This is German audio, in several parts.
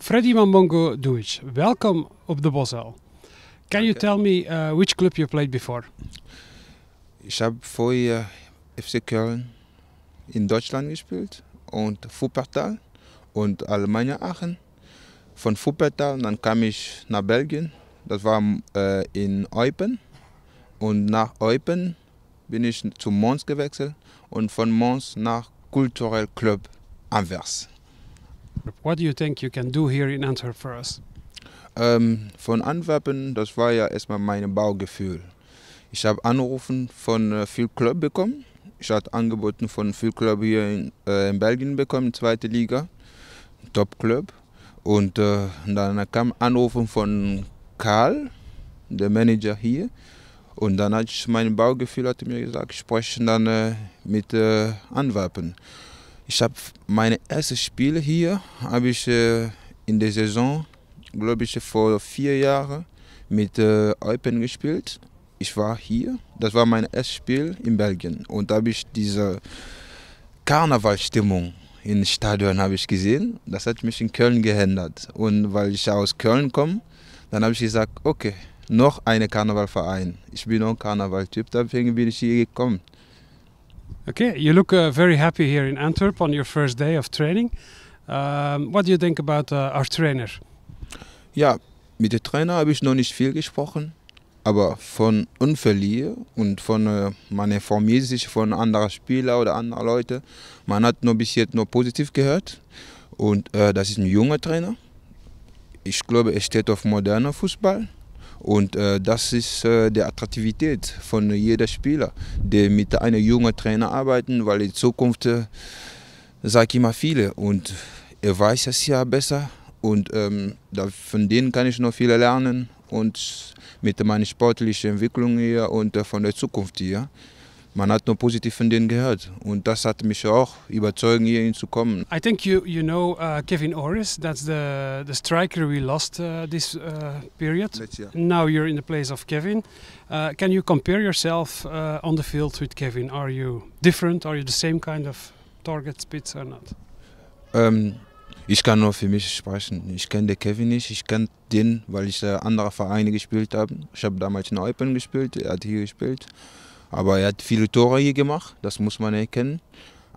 Freddy Mambongo Duic, welcome op the Bosuil. Can okay. you tell me uh, which club you played before? Ich habe vorher uh, FC Köln in Deutschland gespielt und Wuppertal und Alemannia Aachen. Von Wuppertal dann kam ich nach Belgien, das war uh, in Eupen. Und nach Eupen bin ich zu Mons gewechselt und von Mons nach Kulturell Club Anvers. What do you think you can do here in Antwerp for us? Ähm, von Antwerpen, das war ja erstmal mein Baugefühl. Ich habe Anrufen von äh, viel Club bekommen. Ich hatte Angebote von viel Club hier in, äh, in Belgien bekommen, zweite Liga, Top Club. Und äh, dann kam Anrufen von Karl, der Manager hier. Und dann hat ich mein Baugefühl hat mir gesagt, sprechen dann äh, mit äh, Antwerpen. Ich habe meine erste Spiele hier habe ich äh, in der Saison, glaube ich, vor vier Jahren mit äh, Eupen gespielt. Ich war hier, das war mein erstes Spiel in Belgien und da habe ich diese Karnevalstimmung im Stadion habe ich gesehen. Das hat mich in Köln geändert und weil ich aus Köln komme, dann habe ich gesagt, okay, noch ein Karnevalverein. Ich bin auch Karnevaltyp, deswegen bin ich hier gekommen. Okay, you look uh, very happy here in Antwerp on your first day of training. Um, what do you think about uh, our trainer? Ja, mit dem Trainer habe ich noch nicht viel gesprochen, aber von Unverlier und von äh, man informiert sich von anderen Spielern oder anderen Leuten. Man hat nur bis jetzt nur positiv gehört und äh, das ist ein junger Trainer. Ich glaube, er steht auf modernen Fußball und äh, das ist äh, die Attraktivität von jeder Spieler, der mit einem jungen Trainer arbeiten, weil in Zukunft, äh, sage ich immer viele, und er weiß es ja besser und ähm, da, von denen kann ich noch viel lernen und mit meiner sportlichen Entwicklung hier und äh, von der Zukunft hier man hat nur positiv von denen gehört und das hat mich auch überzeugt, hierhin zu kommen. I think you you know uh, Kevin Orris, that's the the striker we lost uh, this uh, period. Now you're in the place of Kevin. Uh, can you compare yourself uh, on the field with Kevin? Are you different? Are you the same kind of target spits or not? Um, ähm, ich kann nur für mich sprechen. Ich kenne den Kevin nicht. Ich kenne den, weil ich äh, andere Vereine gespielt habe. Ich habe damals in Eupen gespielt, er hat hier gespielt. Aber er hat viele Tore hier gemacht, das muss man erkennen.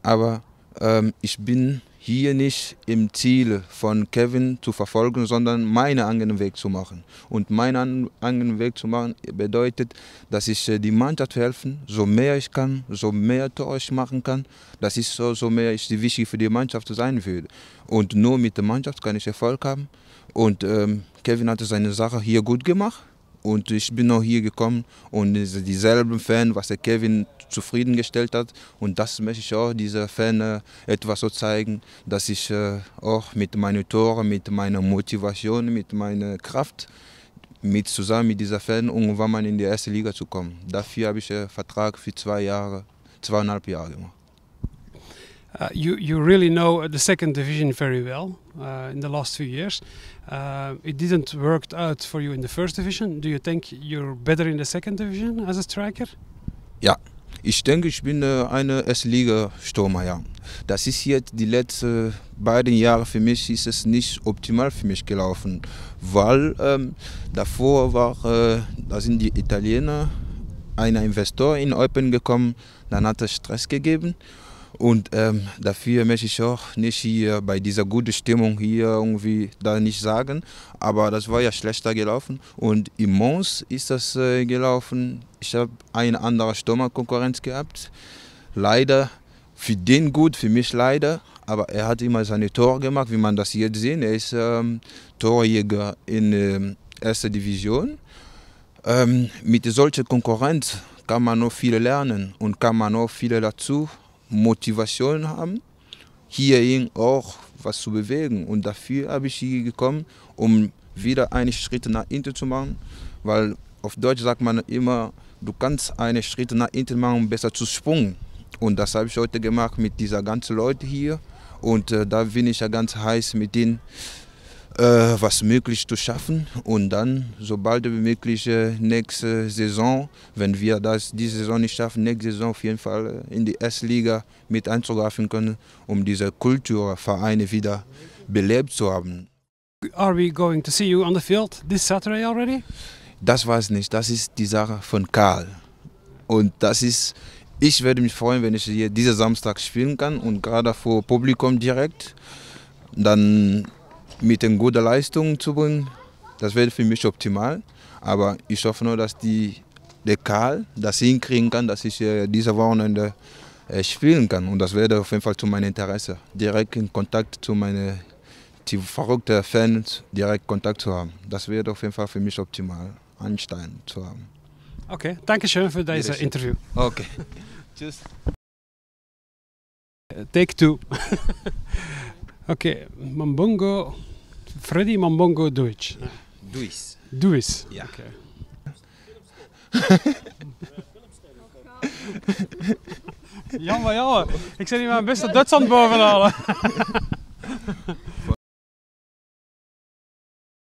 Aber ähm, ich bin hier nicht im Ziel von Kevin zu verfolgen, sondern meinen eigenen Weg zu machen. Und meinen eigenen Weg zu machen bedeutet, dass ich äh, die Mannschaft helfen, so mehr ich kann, so mehr Tore ich machen kann. Das ist so, so mehr ich wichtig für die Mannschaft sein würde. Und nur mit der Mannschaft kann ich Erfolg haben. Und ähm, Kevin hatte seine Sache hier gut gemacht. Und ich bin auch hier gekommen und dieselben Fan, was der Kevin zufriedengestellt hat. Und das möchte ich auch dieser Fan äh, etwas so zeigen, dass ich äh, auch mit meinen Toren, mit meiner Motivation, mit meiner Kraft mit zusammen mit dieser Fan irgendwann mal in die erste Liga zu kommen. Dafür habe ich einen äh, Vertrag für zwei Jahre, zweieinhalb Jahre gemacht. Uh, you you really know the second division very well uh, in the last few years. Uh, it didn't work out for you in the first division. Do you think you're better in the second division as a striker? Ja, ich denke, ich bin äh, eine S-Liga-Stürmer, ja. Das ist jetzt die letzten beiden Jahre für mich ist es nicht optimal für mich gelaufen, weil ähm, davor war, äh, da sind die Italiener, ein Investor in Open gekommen, dann hat es Stress gegeben und ähm, dafür möchte ich auch nicht hier bei dieser guten Stimmung hier irgendwie da nicht sagen. Aber das war ja schlechter gelaufen. Und im Mons ist das äh, gelaufen. Ich habe eine andere Stürmerkonkurrenz gehabt. Leider für den gut, für mich leider. Aber er hat immer seine Tore gemacht, wie man das jetzt sieht. Er ist ähm, Torjäger in ähm, erster Division. Ähm, mit solcher Konkurrenz kann man noch viel lernen und kann man noch viel dazu Motivation haben, hierhin auch was zu bewegen. Und dafür habe ich hier gekommen, um wieder einen Schritt nach hinten zu machen, weil auf Deutsch sagt man immer, du kannst einen Schritt nach hinten machen, um besser zu springen. Und das habe ich heute gemacht mit dieser ganzen Leute hier. Und äh, da bin ich ja ganz heiß mit denen äh, was möglich zu schaffen und dann sobald wie möglich äh, nächste Saison, wenn wir das diese Saison nicht schaffen, nächste Saison auf jeden Fall äh, in die S-Liga mit einzugreifen können, um diese Kulturvereine wieder belebt zu haben. Are we going to see you on the field this Saturday already? Das weiß nicht, das ist die Sache von Karl und das ist ich werde mich freuen, wenn ich hier diesen Samstag spielen kann und gerade vor Publikum direkt. Dann mit einer guten Leistung zu bringen. Das wäre für mich optimal. Aber ich hoffe nur, dass die, der Karl das hinkriegen kann, dass ich äh, diese Wochenende äh, spielen kann. Und das wäre auf jeden Fall zu meinem Interesse, direkt in Kontakt zu meinen die verrückten Fans direkt Kontakt zu haben. Das wäre auf jeden Fall für mich optimal, Einstein zu haben. Okay, danke schön für dieses Interview. Okay, tschüss. Äh, take two. okay, Mambungo. Freddy Mambongo Deutsch. Duis. Duis. Ja. Oké. jammer, jammer. Ik zit hier mijn beste Duitsland bovenhalen.